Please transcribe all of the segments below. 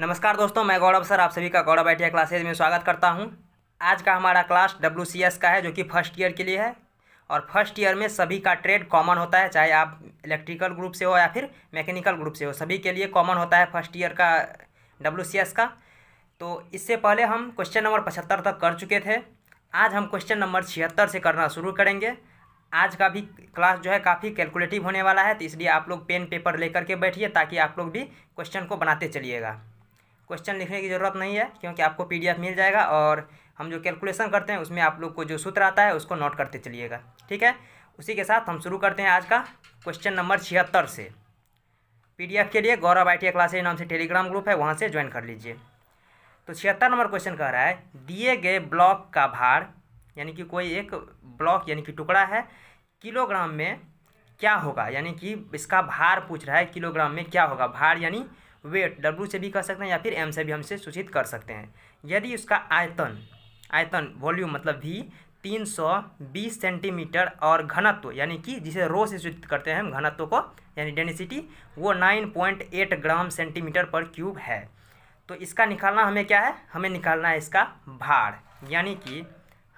नमस्कार दोस्तों मैं गौरव सर आप सभी का गौरव आइटिया क्लासेज में स्वागत करता हूं आज का हमारा क्लास डब्ल्यू का है जो कि फर्स्ट ईयर के लिए है और फर्स्ट ईयर में सभी का ट्रेड कॉमन होता है चाहे आप इलेक्ट्रिकल ग्रुप से हो या फिर मैकेनिकल ग्रुप से हो सभी के लिए कॉमन होता है फर्स्ट ईयर का डब्ल्यू का तो इससे पहले हम क्वेश्चन नंबर पचहत्तर तक कर चुके थे आज हम क्वेश्चन नंबर छिहत्तर से करना शुरू करेंगे आज का भी क्लास जो है काफ़ी कैलकुलेटिव होने वाला है तो इसलिए आप लोग पेन पेपर लेकर के बैठिए ताकि आप लोग भी क्वेश्चन को बनाते चलिएगा क्वेश्चन लिखने की ज़रूरत नहीं है क्योंकि आपको पी मिल जाएगा और हम जो कैलकुलेशन करते हैं उसमें आप लोग को जो सूत्र आता है उसको नोट करते चलिएगा ठीक है उसी के साथ हम शुरू करते हैं आज का क्वेश्चन नंबर छिहत्तर से पीडीएफ के लिए गौरव आई क्लास ए नाम से टेलीग्राम ग्रुप है वहाँ से ज्वाइन कर लीजिए तो छिहत्तर नंबर क्वेश्चन कह रहा है दिए गए ब्लॉक का भार यानी कि कोई एक ब्लॉक यानी कि टुकड़ा है किलोग्राम में क्या होगा यानी कि इसका भार पूछ रहा है किलोग्राम में क्या होगा भार यानी वेट डब्ल्यू से भी कर सकते हैं या फिर एम से भी हमसे सूचित कर सकते हैं यदि उसका आयतन आयतन वॉल्यूम मतलब भी 320 सेंटीमीटर और घनत्व यानी कि जिसे रो से सूचित करते हैं हम घनत्व को यानी डेंसिटी वो 9.8 ग्राम सेंटीमीटर पर क्यूब है तो इसका निकालना हमें क्या है हमें निकालना है इसका भार यानी कि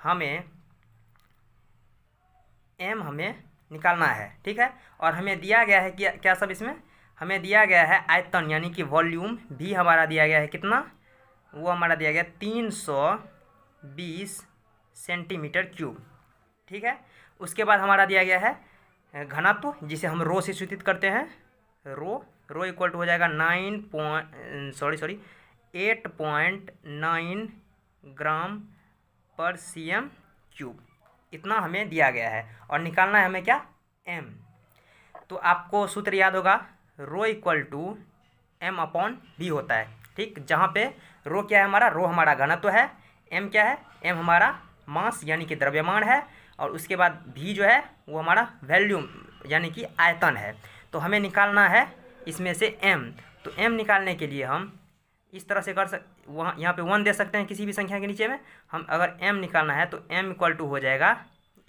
हमें एम हमें निकालना है ठीक है और हमें दिया गया है कि क्या सब इसमें हमें दिया गया है आयतन यानी कि वॉल्यूम भी हमारा दिया गया है कितना वो हमारा दिया गया तीन सौ बीस सेंटीमीटर क्यूब ठीक है उसके बाद हमारा दिया गया है घनत्व जिसे हम रो से सूचित करते हैं रो रो इक्वल टू हो जाएगा nine point sorry sorry eight point nine gram पर सी एम क्यूब इतना हमें दिया गया है और निकालना है हमें क्या एम तो आपको सूत्र याद होगा rho equal to M upon D होता है ठीक जहाँ पे रो क्या है हमारा रो हमारा घनत्व है एम क्या है एम हमारा मास यानी कि द्रव्यमान है और उसके बाद भी जो है वो हमारा वैल्यूम यानी कि आयतन है तो हमें निकालना है इसमें से एम तो एम निकालने के लिए हम इस तरह से कर सक वहाँ यहाँ पर वन दे सकते हैं किसी भी संख्या के नीचे में हम अगर एम निकालना है तो एम इक्वल टू हो जाएगा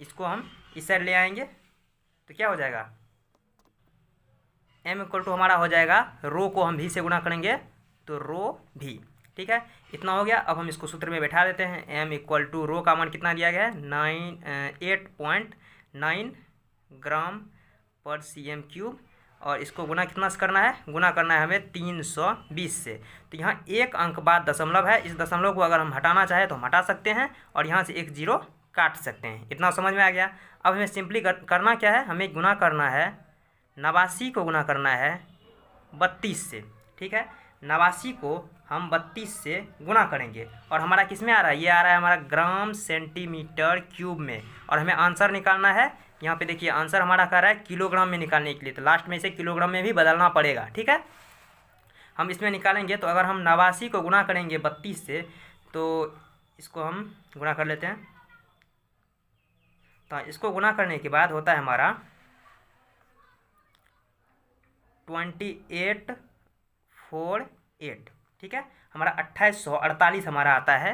इसको हम इस साइड ले आएंगे तो क्या हो जाएगा एम इक्वल टू हमारा हो जाएगा रो को हम भी से गुणा करेंगे तो रो भी ठीक है इतना हो गया अब हम इसको सूत्र में बैठा देते हैं एम इक्वल टू रो का मान कितना दिया गया है nine eight point nine gram पर सी एम क्यूब और इसको गुना कितना से करना है गुना करना है हमें तीन सौ बीस से तो यहाँ एक अंक बाद दशमलव है इस दशमलव को अगर हम हटाना चाहें तो हम हटा सकते हैं और यहाँ से एक जीरो काट सकते हैं इतना समझ में आ गया अब हमें सिंपली करना क्या है हमें गुना करना है नवासी को गुना करना है बत्तीस से ठीक है नवासी को हम बत्तीस से गुना करेंगे और हमारा किस में आ रहा है ये आ रहा है हमारा ग्राम सेंटीमीटर क्यूब में और हमें आंसर निकालना है यहाँ पे देखिए आंसर हमारा कह रहा है किलोग्राम में निकालने के लिए तो लास्ट में इसे किलोग्राम में भी बदलना पड़ेगा ठीक है हम इसमें निकालेंगे तो अगर हम नवासी को गुना करेंगे बत्तीस से तो इसको हम गुना कर लेते हैं तो इसको गुना करने के बाद होता है हमारा ट्वेंटी एट फोर एट ठीक है हमारा अट्ठाईस सौ अड़तालीस हमारा आता है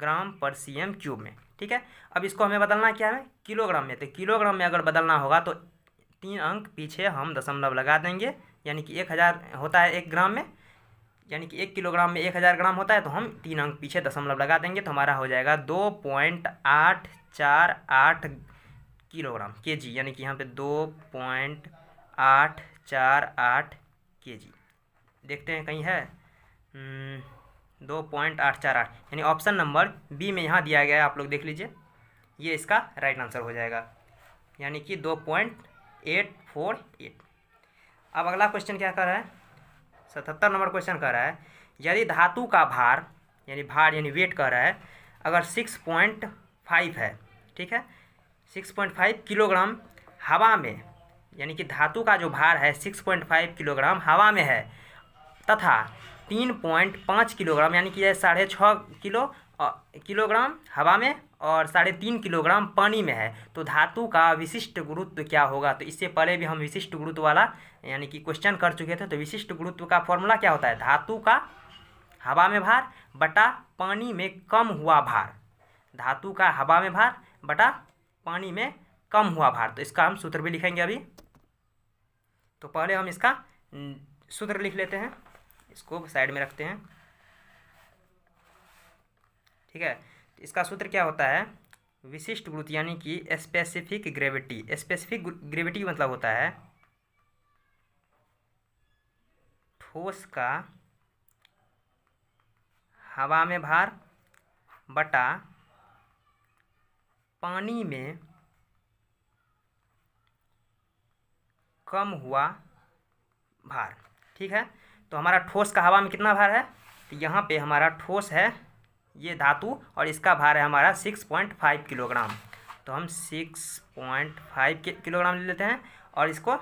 ग्राम पर सी एम क्यूब में ठीक है अब इसको हमें बदलना क्या है किलोग्राम में तो किलोग्राम में अगर बदलना होगा तो तीन अंक पीछे हम दशमलव लगा देंगे यानी कि एक हज़ार होता है एक ग्राम में यानी कि एक किलोग्राम में एक हज़ार ग्राम होता है तो हम तीन अंक पीछे दशमलव लगा देंगे तो हमारा हो जाएगा दो पॉइंट आठ चार आठ किलोग्राम के जी यानी कि यहाँ पे दो पॉइंट आठ चार आठ के जी देखते हैं कहीं है हम्म, दो पॉइंट आठ चार आठ यानी ऑप्शन नंबर बी में यहाँ दिया गया है आप लोग देख लीजिए ये इसका राइट आंसर हो जाएगा यानी कि दो पॉइंट एट फोर एट अब अगला क्वेश्चन क्या कर रहा है सतहत्तर नंबर क्वेश्चन कर रहा है यदि धातु का भार यानी भार यानी वेट कर रहा है अगर सिक्स पॉइंट फाइव है ठीक है सिक्स पॉइंट फाइव किलोग्राम हवा में यानी कि धातु का जो भार है सिक्स पॉइंट फाइव किलोग्राम हवा में है तथा तीन पॉइंट पाँच किलोग्राम यानी कि यह साढ़े छः किलो किलोग्राम हवा में और साढ़े तीन किलोग्राम पानी में है तो धातु का विशिष्ट गुरुत्व क्या होगा तो इससे पहले भी हम विशिष्ट गुरुत्व वाला यानी कि क्वेश्चन कर चुके थे तो विशिष्ट गुरुत्व का फॉर्मूला क्या होता है धातु का हवा में भार बटा पानी में कम हुआ भार धातु का हवा में भार बटा पानी में कम हुआ भार तो इसका हम सूत्र भी लिखेंगे अभी तो पहले हम इसका सूत्र लिख लेते हैं इसको साइड में रखते हैं ठीक है इसका सूत्र क्या होता है विशिष्ट गुरुत्व यानी कि स्पेसिफिक ग्रेविटी स्पेसिफिक ग्रेविटी मतलब होता है ठोस का हवा में भार बटा पानी में कम हुआ भार ठीक है तो हमारा ठोस का हवा में कितना भार है तो यहाँ पे हमारा ठोस है ये धातु और इसका भार है हमारा सिक्स पॉइंट फाइव किलोग्राम तो हम सिक्स पॉइंट फाइव किलोग्राम ले लेते हैं और इसको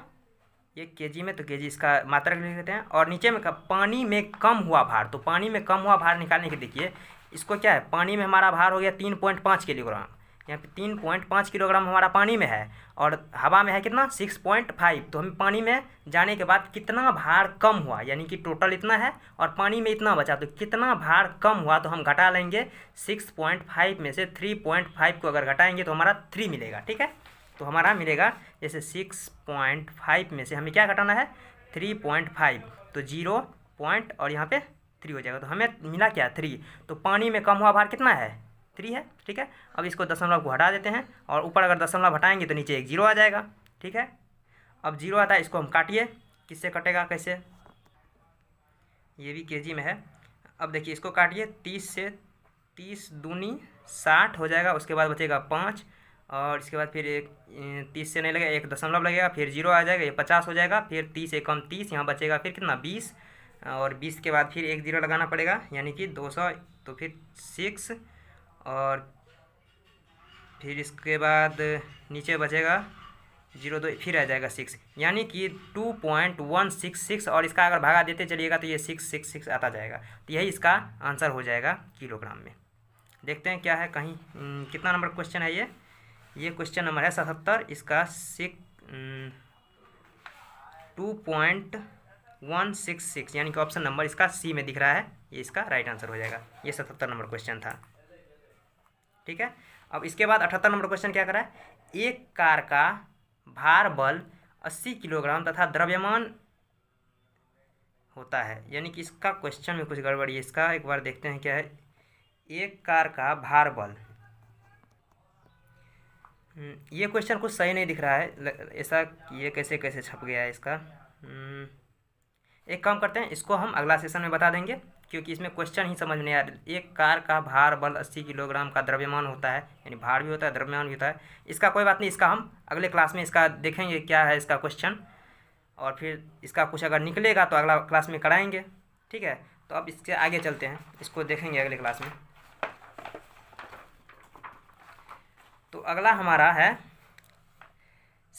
ये केजी में तो केजी इसका मात्रा ले लेते हैं और नीचे में पानी में कम हुआ भार तो पानी में कम हुआ भार निकालने के देखिए इसको क्या है पानी में हमारा भार हो गया तीन पॉइंट पाँच किलोग्राम यहाँ पे तीन पॉइंट पाँच किलोग्राम हमारा पानी में है और हवा में है कितना सिक्स पॉइंट फाइव तो हमें पानी में जाने के बाद कितना भार कम हुआ यानी कि टोटल इतना है और पानी में इतना बचा तो कितना भार कम हुआ तो हम घटा लेंगे सिक्स पॉइंट फाइव में से थ्री पॉइंट फाइव को अगर घटाएंगे तो हमारा थ्री मिलेगा ठीक है तो हमारा मिलेगा जैसे सिक्स पॉइंट फाइव में से हमें क्या घटाना है थ्री पॉइंट फाइव तो जीरो पॉइंट और यहाँ पर थ्री हो जाएगा तो हमें मिला क्या थ्री तो पानी में कम हुआ भार कितना है थ्री है ठीक है अब इसको दशमलव को हटा देते हैं और ऊपर अगर दशमलव हटाएंगे तो नीचे एक जीरो आ जाएगा ठीक है अब जीरो आता है इसको हम काटिए किससे कटेगा कैसे ये भी के में है अब देखिए इसको काटिए तीस से तीस दूनी साठ हो जाएगा उसके बाद बचेगा पाँच और इसके बाद फिर एक तीस से नहीं लगेगा एक दशमलव लगेगा फिर जीरो आ जाएगा ये पचास हो जाएगा फिर तीस कम तीस यहाँ बचेगा फिर कितना बीस और बीस के बाद फिर एक जीरो लगाना पड़ेगा यानी कि दो सौ तो फिर सिक्स और फिर इसके बाद नीचे बचेगा जीरो दो फिर आ जाएगा सिक्स यानी कि two point one six six और इसका अगर भागा देते चलिएगा तो ये सिक्स सिक्स सिक्स आता जाएगा तो यही इसका आंसर हो जाएगा किलोग्राम में देखते हैं क्या है कहीं हम्म, कितना नंबर क्वेश्चन है ये ये क्वेश्चन नंबर है सतहत्तर इसका six two point one six six यानी कि ऑप्शन नंबर इसका सी में दिख रहा है ये इसका राइट आंसर हो जाएगा ये सतहत्तर नंबर क्वेश्चन था ठीक है अब इसके बाद अठहत्तर नंबर क्वेश्चन क्या करा है एक कार का भार बल अस्सी किलोग्राम तथा द्रव्यमान होता है यानी कि इसका क्वेश्चन में कुछ गड़बड़ी है इसका एक बार देखते हैं क्या है एक कार का भार बल हम्म, ये क्वेश्चन कुछ सही नहीं दिख रहा है ऐसा ये कैसे कैसे छप गया है इसका हम्म, एक काम करते हैं इसको हम अगला सेशन में बता देंगे क्योंकि इसमें क्वेश्चन ही समझ नहीं आ रहा एक कार का भार बल अस्सी किलोग्राम का द्रव्यमान होता है यानी भार भी होता है द्रव्यमान भी होता है इसका कोई बात नहीं इसका हम अगले क्लास में इसका देखेंगे क्या है इसका क्वेश्चन और फिर इसका कुछ अगर निकलेगा तो अगला क्लास में कराएंगे ठीक है तो अब इसके आगे चलते हैं इसको देखेंगे अगले क्लास में तो अगला हमारा है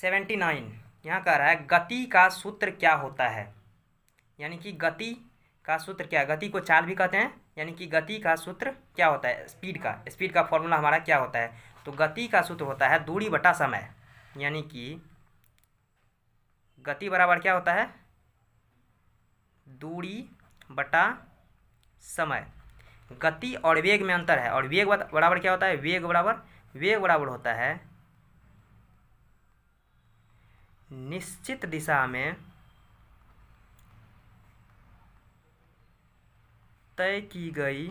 सेवेंटी नाइन यहाँ कह रहा है गति का सूत्र क्या होता है यानी कि गति का सूत्र क्या गति को चाल भी कहते हैं यानी कि गति का सूत्र क्या होता है स्पीड का स्पीड का फॉर्मूला हमारा क्या होता है तो गति का सूत्र होता है दूरी बटा समय यानी कि गति बराबर क्या होता है दूरी बटा समय गति और वेग में अंतर है और वेग बराबर क्या होता है वेग बराबर वेग बराबर होता है निश्चित दिशा में तय की गई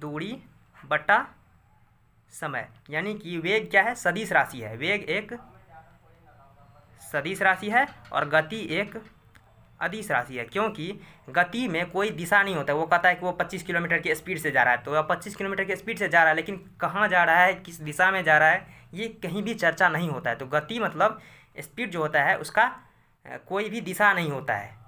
दूरी बटा समय यानी कि वेग क्या है सदिश राशि है वेग एक सदिश राशि है और गति एक अदिश राशि है क्योंकि गति में कोई दिशा नहीं होता वो कहता है कि वो 25 किलोमीटर की स्पीड से जा रहा है तो वह 25 किलोमीटर की स्पीड से जा रहा है लेकिन कहाँ जा रहा है किस दिशा में जा रहा है ये कहीं भी चर्चा नहीं होता है तो गति मतलब स्पीड जो होता है उसका कोई भी दिशा नहीं होता है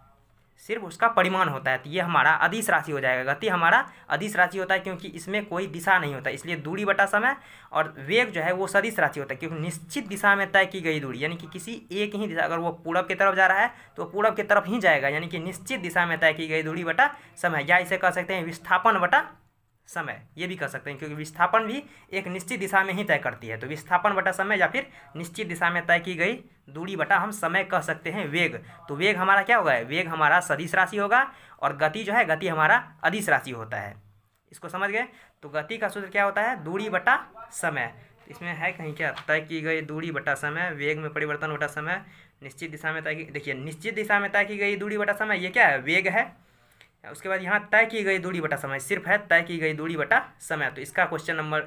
सिर्फ उसका परिमाण होता है तो ये हमारा अधिस राशि हो जाएगा गति हमारा अधिस राशि होता है क्योंकि इसमें कोई दिशा नहीं होता इसलिए दूरी बटा समय और वेग जो है वो सदिश राशि होता है क्योंकि निश्चित दिशा में तय की गई दूरी यानी कि किसी एक ही दिशा अगर वो पूरब की तरफ जा रहा है तो पूरब की तरफ ही जाएगा यानी कि निश्चित दिशा में तय की गई दूरी बटा समय या इसे कह सकते हैं विस्थापन बटा समय ये भी कह सकते हैं क्योंकि विस्थापन भी एक निश्चित दिशा में ही तय करती है तो विस्थापन बटा समय या फिर निश्चित दिशा में तय की गई दूरी बटा हम समय कह सकते हैं वेग तो वेग हमारा क्या होगा वेग हमारा सदिश राशि होगा और गति जो है गति हमारा अधिश राशि होता है इसको समझ गए तो गति का सूत्र क्या होता है दूरी बटा समय तो इसमें है कहीं क्या तय की गई दूरी बटा समय वेग में परिवर्तन बटा समय निश्चित दिशा में तय की देखिए निश्चित दिशा में तय की गई दूरी बटा समय ये क्या है वेग है उसके बाद यहाँ तय की गई दूरी बटा समय सिर्फ है तय की गई दूरी बटा समय तो इसका क्वेश्चन नंबर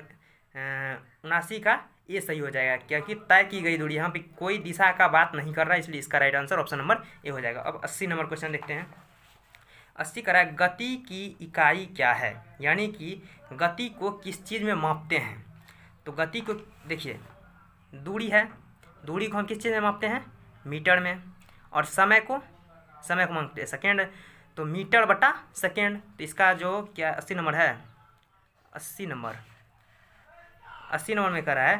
उनासी का ये सही हो जाएगा क्योंकि तय की गई दूरी यहाँ पे कोई दिशा का बात नहीं कर रहा है इसलिए इसका right answer option number A हो जाएगा अब अस्सी नंबर क्वेश्चन देखते हैं अस्सी करा गति की इकाई क्या है यानी कि गति को किस चीज़ में मापते हैं तो गति को देखिए दूरी है दूरी को हम किस चीज़ में मापते हैं मीटर में और समय को समय को मांगते हैं सेकेंड तो मीटर बटा सेकेंड तो इसका जो क्या अस्सी नंबर है अस्सी नंबर अस्सी नंबर में कह रहा है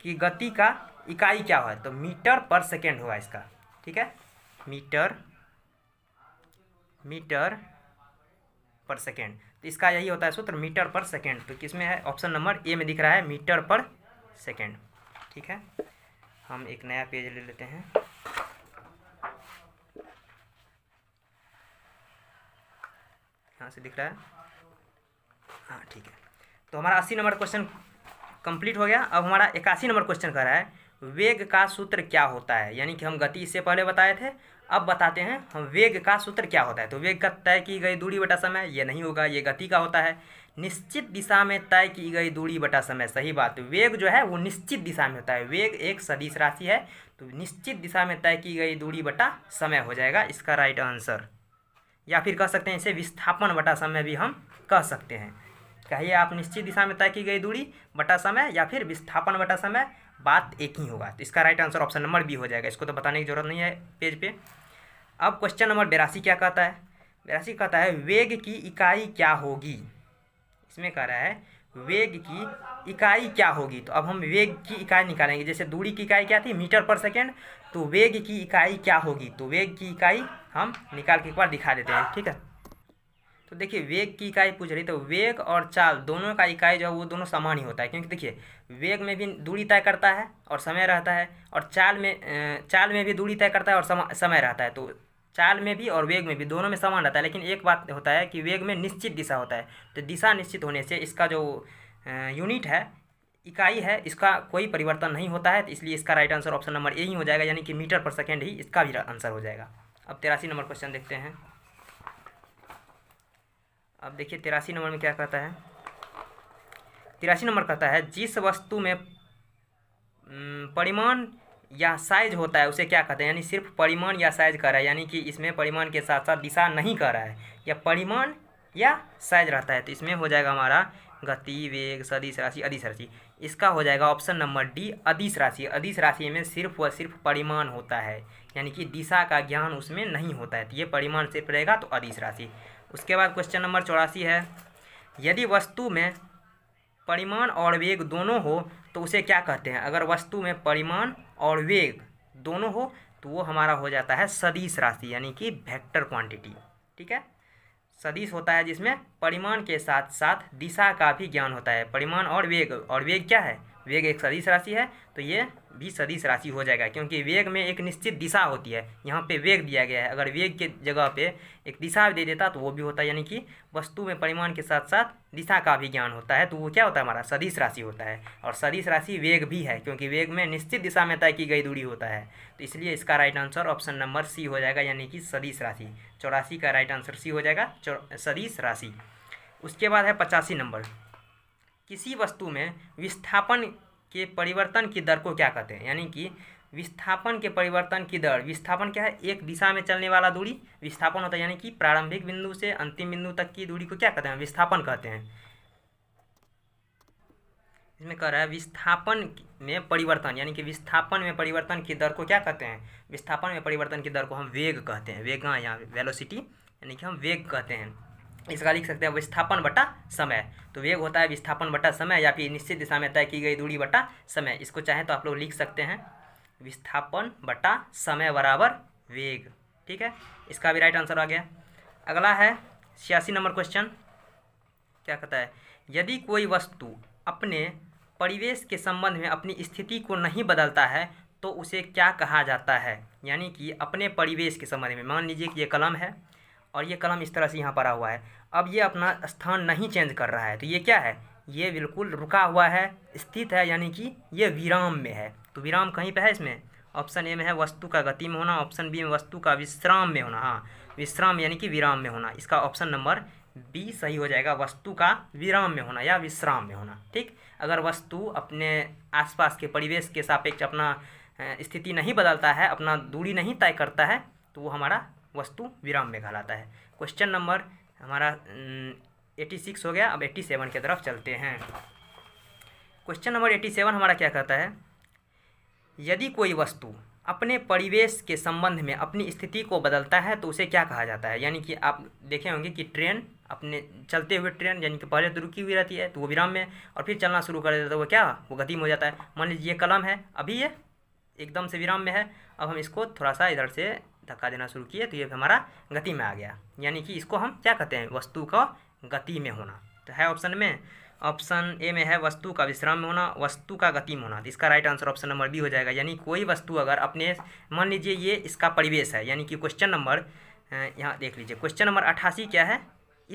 कि गति का इकाई क्या है तो मीटर पर सेकेंड होगा इसका ठीक है मीटर मीटर पर सेकेंड तो इसका यही होता है सूत्र मीटर पर सेकेंड तो किसमें है ऑप्शन नंबर ए में दिख रहा है मीटर पर सेकेंड ठीक है हम एक नया पेज ले लेते हैं यहाँ से दिख रहा है हाँ ठीक है तो हमारा अस्सी नंबर क्वेश्चन कंप्लीट हो गया अब हमारा इक्यासी नंबर क्वेश्चन कर रहा है वेग का सूत्र क्या होता है यानी कि हम गति इससे पहले बताए थे अब बताते हैं हम वेग का सूत्र क्या होता है तो वेग का तय की गई दूरी बटा समय ये नहीं होगा ये गति का होता है निश्चित दिशा में तय की गई दूरी बटा समय सही बात वेग जो है वो निश्चित दिशा में होता है वेग एक सदिश राशि है तो निश्चित दिशा में तय की गई दूरी बटा समय हो जाएगा इसका राइट आंसर या फिर कह सकते हैं इसे विस्थापन बटा समय भी हम कह सकते हैं कहिए आप निश्चित दिशा में तय की गई दूरी बटा समय या फिर विस्थापन बटा समय बात एक ही होगा तो इसका right answer option number B हो जाएगा इसको तो बताने की जरूरत नहीं है पेज पे अब क्वेश्चन नंबर बेरासी क्या कहता है बेरासी कहता है वेग की इकाई क्या होगी इसमें कह रहा है वेग की इकाई क्या होगी तो अब हम वेग की इकाई निकालेंगे जैसे दूरी की इकाई क्या थी मीटर पर सेकेंड तो वेग की इकाई क्या होगी तो वेग की इकाई हम निकाल के एक बार दिखा देते हैं ठीक है तो देखिए वेग की इकाई पूछ रही तो वेग और चाल दोनों का इकाई जो है वो दोनों समान ही होता है क्योंकि देखिए वेग में भी दूरी तय करता है और समय रहता है और चाल में चाल में भी दूरी तय करता है और समय रहता है तो चाल में भी और वेग में भी दोनों में समान रहता है लेकिन एक बात होता है कि वेग में निश्चित दिशा होता है तो दिशा निश्चित होने से इसका जो यूनिट है इकाई है इसका कोई परिवर्तन नहीं होता है तो इसलिए इसका right answer option number A ही हो जाएगा यानी कि मीटर पर सेकेंड ही इसका भी आंसर हो जाएगा अब तेरासी नंबर क्वेश्चन देखते हैं अब देखिए तेरासी नंबर में क्या कहता है तिरासी नंबर कहता है जिस वस्तु में परिमाण या साइज होता है उसे क्या कहते हैं यानी सिर्फ परिमाण या साइज कह रहा है यानी कि इसमें परिमाण के साथ साथ दिशा नहीं कह रहा है या परिमाण या साइज रहता है तो इसमें हो जाएगा हमारा गति वेग सदिश राशि अधिस राशि इसका हो जाएगा ऑप्शन नंबर डी अधिस राशि अधिस राशि में सिर्फ व सिर्फ परिमाण होता है यानी कि दिशा का ज्ञान उसमें नहीं होता है तो ये परिमाण सिर्फ रहेगा तो अधिस राशि उसके बाद क्वेश्चन नंबर चौरासी है यदि वस्तु में परिमाण और वेग दोनों हो तो उसे क्या कहते हैं अगर वस्तु में परिमाण और वेग दोनों हो तो वो हमारा हो जाता है सदिश राशि यानी कि वेक्टर क्वांटिटी ठीक है सदिश होता है जिसमें परिमाण के साथ साथ दिशा का भी ज्ञान होता है परिमाण और वेग और वेग क्या है वेग एक सदिश राशि है तो ये भी सदिश राशि हो जाएगा क्योंकि वेग में एक निश्चित दिशा होती है यहाँ पे वेग दिया गया है अगर वेग के जगह पे एक दिशा दे देता तो वो भी होता है यानी कि वस्तु में परिमाण के साथ साथ दिशा का भी ज्ञान होता है तो वो क्या होता है हमारा सदिश राशि होता है और सदिश राशि वेग भी है क्योंकि वेग में निश्चित दिशा में तय की गई दूरी होता है तो इसलिए इसका right answer option number C हो जाएगा यानी कि सदिश राशि चौरासी का राइट आंसर सी हो जाएगा सदिश राशि उसके बाद है पचासी नंबर किसी वस्तु में विस्थापन के परिवर्तन की दर को क्या कहते हैं यानी कि विस्थापन के परिवर्तन की दर विस्थापन क्या है एक दिशा में चलने वाला दूरी विस्थापन होता है यानी कि प्रारंभिक बिंदु से अंतिम बिंदु तक की दूरी को क्या कहते हैं विस्थापन कहते हैं इसमें कह रहा है विस्थापन में परिवर्तन यानी कि विस्थापन में परिवर्तन की दर को क्या कहते हैं विस्थापन में परिवर्तन की दर को हम वेग कहते हैं वेगा या वेलोसिटी यानी कि हम वेग कहते हैं इसका लिख सकते हैं विस्थापन बटा समय तो वेग होता है विस्थापन बटा समय या फिर निश्चित दिशा में तय की गई दूरी बटा समय इसको चाहे तो आप लोग लिख सकते हैं विस्थापन बटा समय बराबर वेग ठीक है इसका भी राइट आंसर आ गया अगला है छियासी नंबर क्वेश्चन क्या कहता है यदि कोई वस्तु अपने परिवेश के संबंध में अपनी स्थिति को नहीं बदलता है तो उसे क्या कहा जाता है यानी कि अपने परिवेश के संबंध में मान लीजिए कि ये कलम है और ये कलम इस तरह से यहाँ पर आ हुआ है अब ये अपना स्थान नहीं चेंज कर रहा है तो ये क्या है ये बिल्कुल रुका हुआ है स्थित है यानी कि ये विराम में है तो विराम कहीं पर है इसमें ऑप्शन ए में है वस्तु का गति में होना ऑप्शन बी में वस्तु का विश्राम में होना हाँ विश्राम यानी कि विराम में होना इसका ऑप्शन नंबर बी सही हो जाएगा वस्तु का विराम में होना या विश्राम में होना ठीक अगर वस्तु अपने आसपास के परिवेश के सापेक्ष अपना स्थिति नहीं बदलता है अपना दूरी नहीं तय करता है तो वो हमारा वस्तु विराम में कहलाता है क्वेश्चन नंबर हमारा एटी सिक्स हो गया अब एट्टी सेवन की तरफ चलते हैं क्वेश्चन नंबर एट्टी सेवन हमारा क्या कहता है यदि कोई वस्तु अपने परिवेश के संबंध में अपनी स्थिति को बदलता है तो उसे क्या कहा जाता है यानी कि आप देखे होंगे कि ट्रेन अपने चलते हुए ट्रेन यानी कि पहले तो रुकी हुई रहती है तो वो विराम में और फिर चलना शुरू कर देता है तो वो क्या वो गति में हो जाता है मान लीजिए ये कलम है अभी ये एकदम से विराम में है अब हम इसको थोड़ा सा इधर से धक्का देना शुरू किए तो ये हमारा गति में आ गया यानी कि इसको हम क्या कहते हैं वस्तु का गति में होना तो है ऑप्शन में ऑप्शन ए में है वस्तु का विश्राम में होना वस्तु का गति में होना तो इसका right answer option number B हो जाएगा यानी कोई वस्तु अगर अपने मान लीजिए ये इसका परिवेश है यानी कि क्वेश्चन नंबर यहाँ देख लीजिए क्वेश्चन नंबर अट्ठासी क्या है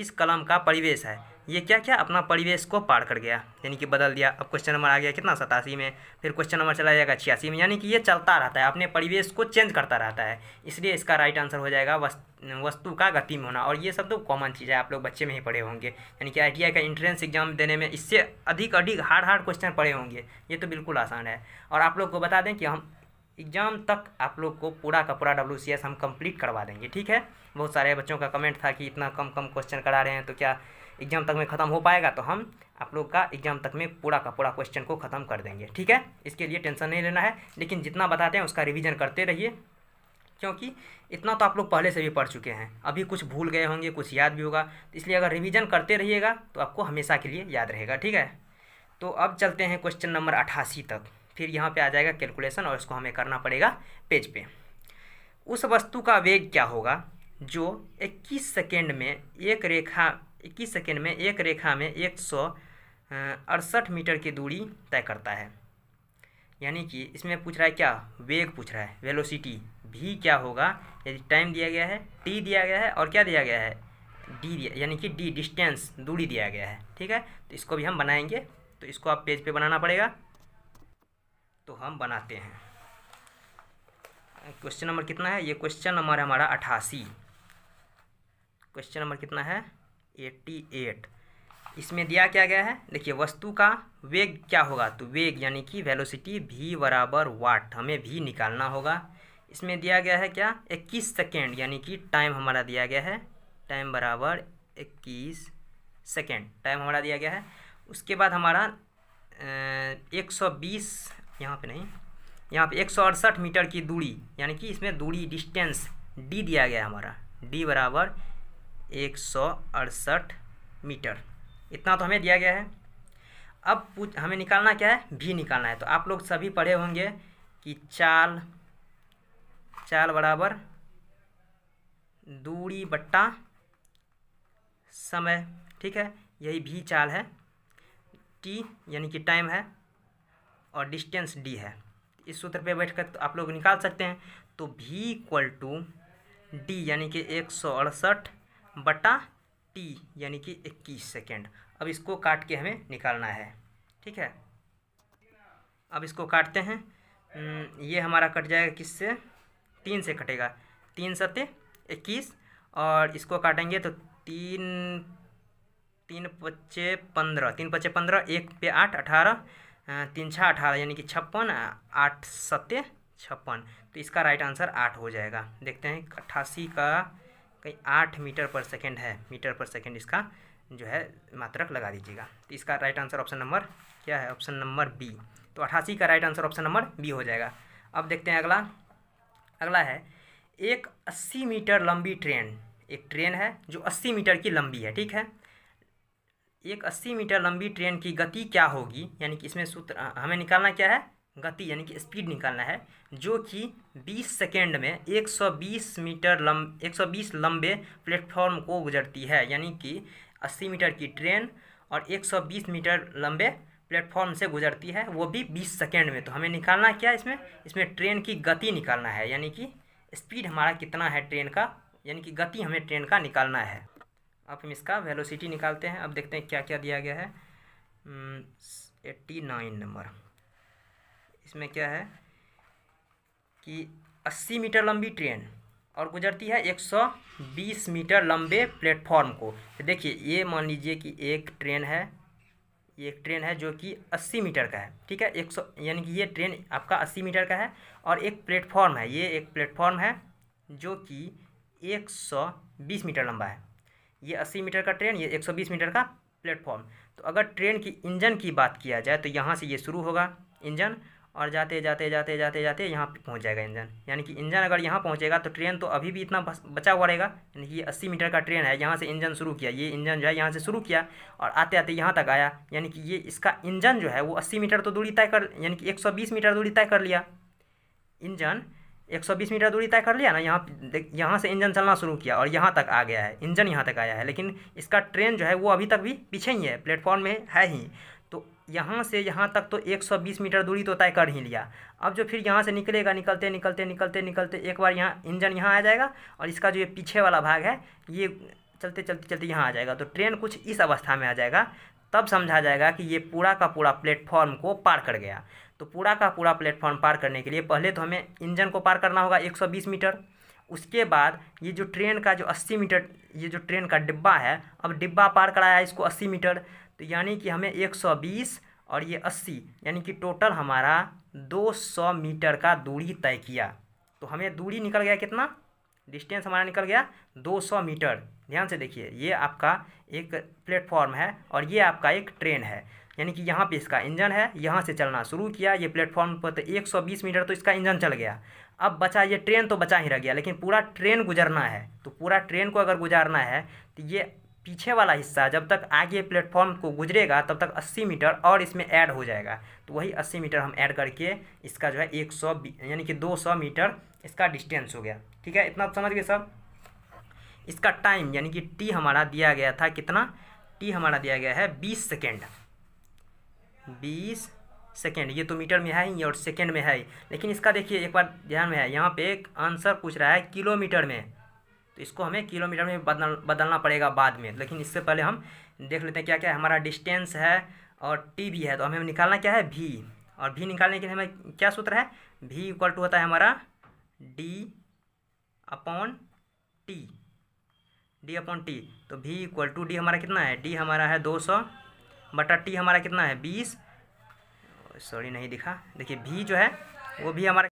इस कलम का परिवेश है ये क्या क्या अपना परिवेश को पार कर गया यानी कि बदल दिया अब क्वेश्चन नंबर आ गया कितना सतासी में फिर क्वेश्चन नंबर चला जाएगा छियासी में यानी कि ये चलता रहता है अपने परिवेश को चेंज करता रहता है इसलिए इसका राइट आंसर हो जाएगा वस्तु का गति में होना और ये सब तो कॉमन चीज़ है आप लोग बच्चे में ही पढ़े होंगे यानी कि आई का इंट्रेंस एग्जाम देने में इससे अधिक अधिक हार्ड हार्ड क्वेश्चन पढ़े होंगे ये तो बिल्कुल आसान है और आप लोग को बता दें कि हम एग्ज़ाम तक आप लोग को पूरा का पूरा डब्ल्यू सी एस हम कंप्लीट करवा देंगे ठीक है बहुत सारे बच्चों का कमेंट था कि इतना कम कम क्वेश्चन करा रहे हैं तो क्या एग्ज़ाम तक में ख़त्म हो पाएगा तो हम आप लोग का एग्ज़ाम तक में पूरा का पूरा क्वेश्चन को ख़त्म कर देंगे ठीक है इसके लिए टेंशन नहीं लेना है लेकिन जितना बताते हैं उसका रिविज़न करते रहिए क्योंकि इतना तो आप लोग पहले से भी पढ़ चुके हैं अभी कुछ भूल गए होंगे कुछ याद भी होगा तो इसलिए अगर रिवीजन करते रहिएगा तो आपको हमेशा के लिए याद रहेगा ठीक है तो अब चलते हैं क्वेश्चन नंबर अट्ठासी तक फिर यहाँ पे आ जाएगा कैलकुलेशन और इसको हमें करना पड़ेगा पेज पे उस वस्तु का वेग क्या होगा जो इक्कीस सेकेंड में एक रेखा इक्कीस सेकेंड में एक रेखा में एक सौ अड़सठ मीटर की दूरी तय करता है यानी कि इसमें पूछ रहा है क्या वेग पूछ रहा है वेलोसिटी भी क्या होगा यदि टाइम दिया गया है टी दिया गया है और क्या दिया गया है डी दिया यानी कि डी डिस्टेंस दूरी दिया गया है ठीक है तो इसको भी हम बनाएंगे तो इसको आप पेज पे बनाना पड़ेगा तो हम बनाते हैं क्वेश्चन नंबर कितना है ये क्वेश्चन नंबर हमारा अट्ठासी क्वेश्चन नंबर कितना है एट्टी एट इसमें दिया क्या गया है देखिए वस्तु का वेग क्या होगा तो वेग यानी कि वेलोसिटी भी बराबर वाट हमें भी निकालना होगा इसमें दिया गया है क्या इक्कीस सेकेंड यानी कि टाइम हमारा दिया गया है टाइम बराबर इक्कीस सेकेंड टाइम हमारा दिया गया है उसके बाद हमारा एक सौ बीस यहाँ पर नहीं यहाँ पे एक सौ अड़सठ मीटर की दूरी यानी कि इसमें दूरी डिस्टेंस डी दिया गया है हमारा डी बराबर एक सौ अड़सठ मीटर इतना तो हमें दिया गया है अब पूछ हमें निकालना क्या है भी निकालना है तो आप लोग सभी पढ़े होंगे कि चाल चाल बराबर दूरी बट्टा समय ठीक है यही भी चाल है टी यानी कि टाइम है और डिस्टेंस डी है इस सूत्र पे कर तो आप लोग निकाल सकते हैं तो भी इक्वल टू डी यानी कि एक सौ अड़सठ बटा टी यानी कि इक्कीस सेकेंड अब इसको काट के हमें निकालना है ठीक है अब इसको काटते हैं हम्म, ये हमारा कट जाएगा किससे तीन से कटेगा तीन सत्य इक्कीस और इसको काटेंगे तो तीन तीन पच्चे पंद्रह तीन पच्चे पंद्रह एक पे आठ अठारह तीन छः अठारह यानी कि छप्पन आठ सत्य छप्पन तो इसका राइट आंसर आठ हो जाएगा देखते हैं अट्ठासी का कहीं आठ मीटर पर सेकेंड है मीटर पर सेकेंड इसका जो है मात्रक लगा दीजिएगा तो इसका राइट आंसर ऑप्शन नंबर क्या है ऑप्शन नंबर बी तो अठासी का right answer option number B हो जाएगा अब देखते हैं अगला अगला है एक अस्सी मीटर लंबी ट्रेन एक ट्रेन है जो अस्सी मीटर की लंबी है ठीक है एक अस्सी मीटर लंबी ट्रेन की गति क्या होगी यानी कि इसमें सूत्र हमें निकालना क्या है गति यानी कि स्पीड निकालना है जो कि 20 सेकेंड में 120 मीटर लम 120 लंबे प्लेटफॉर्म को गुजरती है यानी कि 80 मीटर की ट्रेन और 120 मीटर लंबे प्लेटफॉर्म से गुजरती है वो भी 20 सेकेंड में तो हमें निकालना क्या है इसमें इसमें ट्रेन की गति निकालना है यानी कि स्पीड हमारा कितना है ट्रेन का यानी कि गति हमें ट्रेन का निकालना है अब हम इसका वेलोसिटी निकालते हैं अब देखते हैं क्या क्या दिया गया है एट्टी नाइन नंबर इसमें क्या है कि 80 मीटर लंबी ट्रेन और गुजरती है 120 मीटर लंबे प्लेटफॉर्म को तो देखिए ये मान लीजिए कि एक ट्रेन है ये एक ट्रेन है जो कि 80 मीटर का है ठीक है एक सौ यानी कि ये ट्रेन आपका 80 मीटर का है और एक प्लेटफॉर्म है ये एक प्लेटफॉर्म है जो कि 120 मीटर लंबा है ये 80 मीटर का ट्रेन ये 120 मीटर का प्लेटफॉर्म तो अगर ट्रेन की इंजन की बात किया जाए तो यहाँ से ये शुरू होगा इंजन और जाते जाते जाते जाते जाते यहाँ पहुँच जाएगा इंजन यानी कि इंजन अगर यहाँ पहुँचेगा तो ट्रेन तो अभी भी इतना बचा हुआ रहेगा यानी कि ये अस्सी मीटर का ट्रेन है यहाँ से इंजन शुरू किया ये इंजन जो है यहाँ से शुरू किया और आते आते यहाँ तक आया यानी कि ये इसका इंजन जो है वो अस्सी मीटर तो दूरी तय कर यानी कि एक मीटर दूरी तय कर लिया इंजन 120 मीटर दूरी तय कर लिया ना यहाँ यहाँ से इंजन चलना शुरू किया और यहाँ तक आ गया है इंजन यहाँ तक आया है लेकिन इसका ट्रेन जो है वो अभी तक भी पीछे ही है प्लेटफॉर्म में है ही यहाँ से यहाँ तक तो 120 मीटर दूरी तो तय कर ही लिया अब जो फिर यहाँ से निकलेगा निकलते निकलते निकलते निकलते एक बार यहाँ इंजन यहाँ आ जाएगा और इसका जो ये पीछे वाला भाग है ये चलते चलते चलते यहाँ आ जाएगा तो ट्रेन कुछ इस अवस्था में आ जाएगा तब समझा जाएगा कि ये पूरा का पूरा प्लेटफॉर्म को पार कर गया तो पूरा का पूरा प्लेटफॉर्म पार करने के लिए पहले तो हमें इंजन को पार करना होगा 120 मीटर उसके बाद ये जो ट्रेन का जो 80 मीटर ये जो ट्रेन का डिब्बा है अब डिब्बा पार कराया इसको 80 मीटर तो यानी कि हमें एक सौ बीस और ये अस्सी यानी कि टोटल हमारा दो सौ मीटर का दूरी तय किया तो हमें दूरी निकल गया कितना डिस्टेंस हमारा निकल गया दो सौ मीटर ध्यान से देखिए ये आपका एक प्लेटफॉर्म है और ये आपका एक ट्रेन है यानी कि यहाँ पे इसका इंजन है यहाँ से चलना शुरू किया ये प्लेटफॉर्म पर तो 120 मीटर तो इसका इंजन चल गया अब बचा ये ट्रेन तो बचा ही रह गया लेकिन पूरा ट्रेन गुजरना है तो पूरा ट्रेन को अगर गुजारना है तो ये पीछे वाला हिस्सा जब तक आगे प्लेटफॉर्म को गुजरेगा तब तक 80 मीटर और इसमें ऐड हो जाएगा तो वही 80 मीटर हम ऐड करके इसका जो है 100 यानी कि 200 मीटर इसका डिस्टेंस हो गया ठीक है इतना समझ गए सब इसका टाइम यानी कि टी हमारा दिया गया था कितना टी हमारा दिया गया है बीस सेकेंड बीस सेकेंड ये तो मीटर में है ही और सेकेंड में है ही लेकिन इसका देखिए एक बार ध्यान में है यहाँ पर एक आंसर पूछ रहा है किलोमीटर में तो इसको हमें किलोमीटर में बदल बदलना पड़ेगा बाद में लेकिन इससे पहले हम देख लेते हैं क्या क्या है हमारा डिस्टेंस है और टी भी है तो हमें निकालना क्या है भी और भी निकालने के लिए हमें क्या सूत्र है भी इक्वल टू होता है हमारा D upon T D upon T तो भी इक्वल टू डी हमारा कितना है डी हमारा है दो सौ बटा टी हमारा कितना है बीस सॉरी नहीं दिखा देखिए भी जो है वो भी हमारा